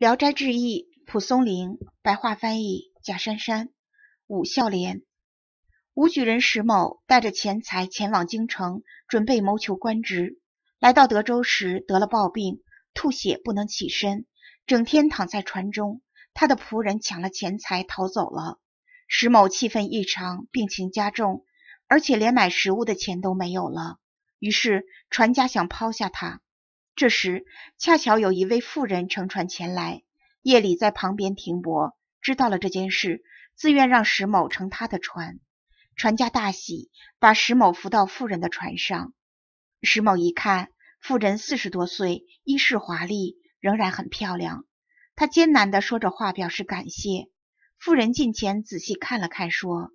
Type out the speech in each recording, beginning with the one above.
《聊斋志异》蒲松龄白话翻译贾珊珊。武孝廉，武举人石某带着钱财前往京城，准备谋求官职。来到德州时得了暴病，吐血不能起身，整天躺在船中。他的仆人抢了钱财逃走了，石某气愤异常，病情加重，而且连买食物的钱都没有了。于是船家想抛下他。这时恰巧有一位妇人乘船前来，夜里在旁边停泊，知道了这件事，自愿让石某乘他的船。船家大喜，把石某扶到妇人的船上。石某一看，妇人四十多岁，衣饰华丽，仍然很漂亮。他艰难地说着话表示感谢。妇人近前仔细看了看，说：“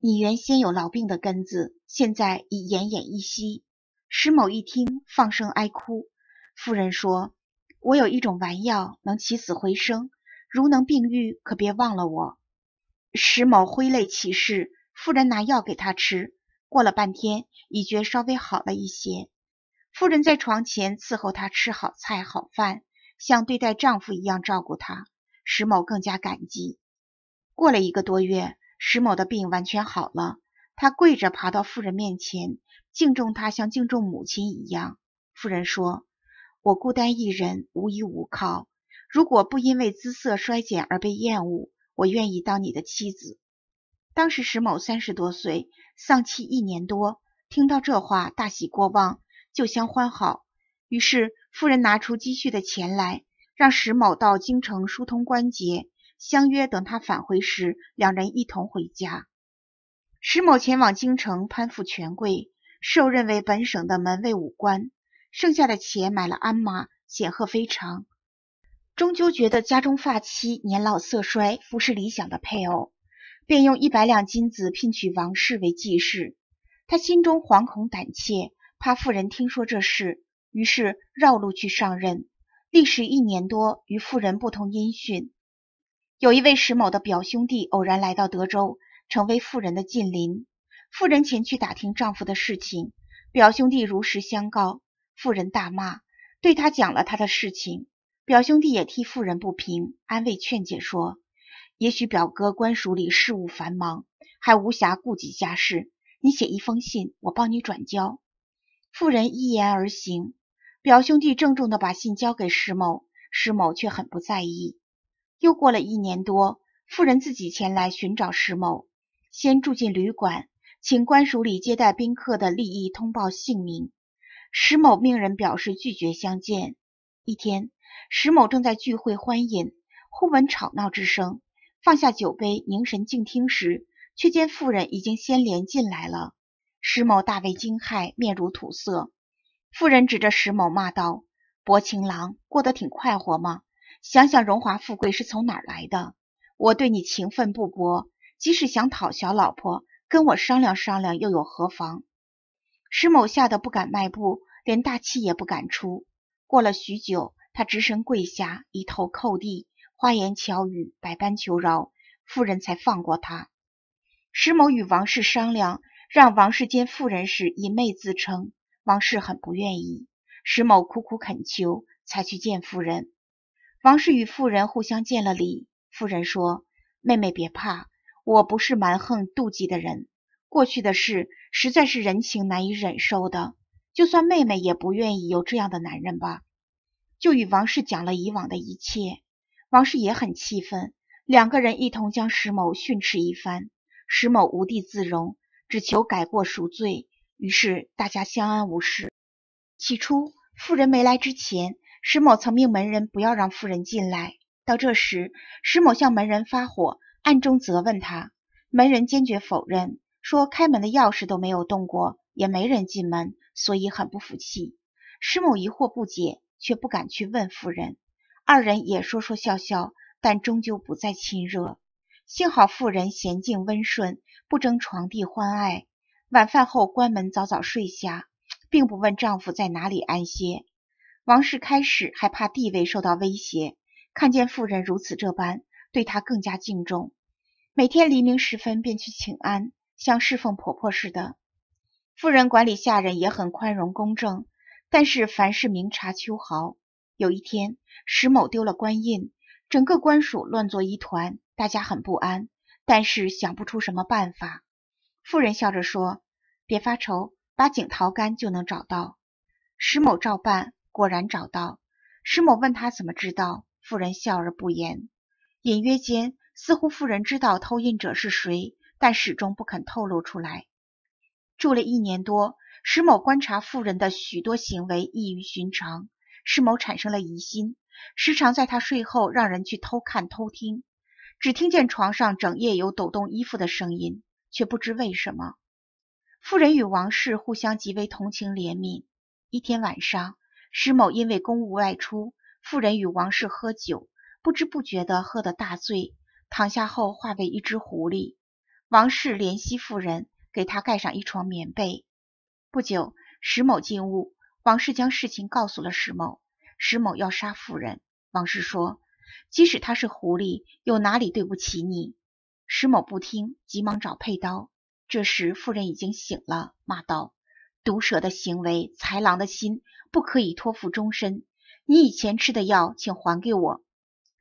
你原先有痨病的根子，现在已奄奄一息。”石某一听，放声哀哭。妇人说：“我有一种丸药，能起死回生。如能病愈，可别忘了我。”石某挥泪起誓。妇人拿药给他吃，过了半天，已觉稍微好了一些。妇人在床前伺候他吃好菜好饭，像对待丈夫一样照顾他。石某更加感激。过了一个多月，石某的病完全好了。他跪着爬到妇人面前，敬重她像敬重母亲一样。妇人说。我孤单一人，无依无靠。如果不因为姿色衰减而被厌恶，我愿意当你的妻子。当时石某三十多岁，丧妻一年多，听到这话大喜过望，旧相欢好。于是夫人拿出积蓄的钱来，让石某到京城疏通关节，相约等他返回时，两人一同回家。石某前往京城攀附权贵，受任为本省的门卫武官。剩下的钱买了鞍马，显赫非常。终究觉得家中发妻年老色衰，不是理想的配偶，便用一百两金子聘娶王氏为继室。他心中惶恐胆怯，怕妇人听说这事，于是绕路去上任，历时一年多，与妇人不同音讯。有一位石某的表兄弟偶然来到德州，成为妇人的近邻。妇人前去打听丈夫的事情，表兄弟如实相告。富人大骂，对他讲了他的事情。表兄弟也替富人不平，安慰劝解说：“也许表哥官署里事务繁忙，还无暇顾及家事。你写一封信，我帮你转交。”富人一言而行，表兄弟郑重的把信交给石某，石某却很不在意。又过了一年多，富人自己前来寻找石某，先住进旅馆，请官署里接待宾客的利益通报姓名。石某命人表示拒绝相见。一天，石某正在聚会欢饮，忽闻吵闹之声，放下酒杯，凝神静听时，却见妇人已经先连进来了。石某大为惊骇，面如土色。妇人指着石某骂道：“薄情郎，过得挺快活吗？想想荣华富贵是从哪儿来的？我对你情分不薄，即使想讨小老婆，跟我商量商量又有何妨？”石某吓得不敢迈步，连大气也不敢出。过了许久，他直身跪下，一头叩地，花言巧语，百般求饶，妇人才放过他。石某与王氏商量，让王氏见妇人时以妹自称。王氏很不愿意，石某苦苦恳求，才去见妇人。王氏与妇人互相见了礼，妇人说：“妹妹别怕，我不是蛮横妒忌的人。”过去的事实在是人情难以忍受的，就算妹妹也不愿意有这样的男人吧。就与王氏讲了以往的一切，王氏也很气愤，两个人一同将石某训斥一番，石某无地自容，只求改过赎罪。于是大家相安无事。起初，妇人没来之前，石某曾命门人不要让妇人进来。到这时，石某向门人发火，暗中责问他，门人坚决否认。说开门的钥匙都没有动过，也没人进门，所以很不服气。师母疑惑不解，却不敢去问夫人。二人也说说笑笑，但终究不再亲热。幸好妇人娴静温顺，不争床地欢爱。晚饭后关门，早早睡下，并不问丈夫在哪里安歇。王氏开始还怕地位受到威胁，看见妇人如此这般，对她更加敬重。每天黎明时分便去请安。像侍奉婆婆似的，妇人管理下人也很宽容公正，但是凡事明察秋毫。有一天，石某丢了官印，整个官署乱作一团，大家很不安，但是想不出什么办法。妇人笑着说：“别发愁，把井掏干就能找到。”石某照办，果然找到。石某问他怎么知道，妇人笑而不言，隐约间似乎妇人知道偷印者是谁。但始终不肯透露出来。住了一年多，石某观察妇人的许多行为异于寻常，石某产生了疑心，时常在她睡后让人去偷看偷听，只听见床上整夜有抖动衣服的声音，却不知为什么。妇人与王氏互相极为同情怜悯。一天晚上，石某因为公务外出，妇人与王氏喝酒，不知不觉的喝得大醉，躺下后化为一只狐狸。王氏怜惜妇人，给她盖上一床棉被。不久，石某进屋，王氏将事情告诉了石某。石某要杀妇人，王氏说：“即使他是狐狸，又哪里对不起你？”石某不听，急忙找佩刀。这时，妇人已经醒了，骂道：“毒蛇的行为，豺狼的心，不可以托付终身。你以前吃的药，请还给我。”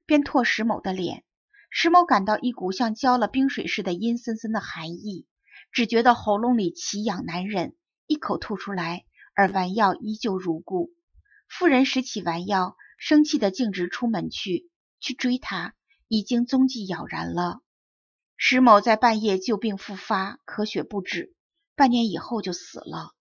便唾石某的脸。石某感到一股像浇了冰水似的阴森森的寒意，只觉得喉咙里奇痒难忍，一口吐出来，而丸药依旧如故。妇人拾起丸药，生气的径直出门去，去追他，已经踪迹杳然了。石某在半夜旧病复发，咳血不止，半年以后就死了。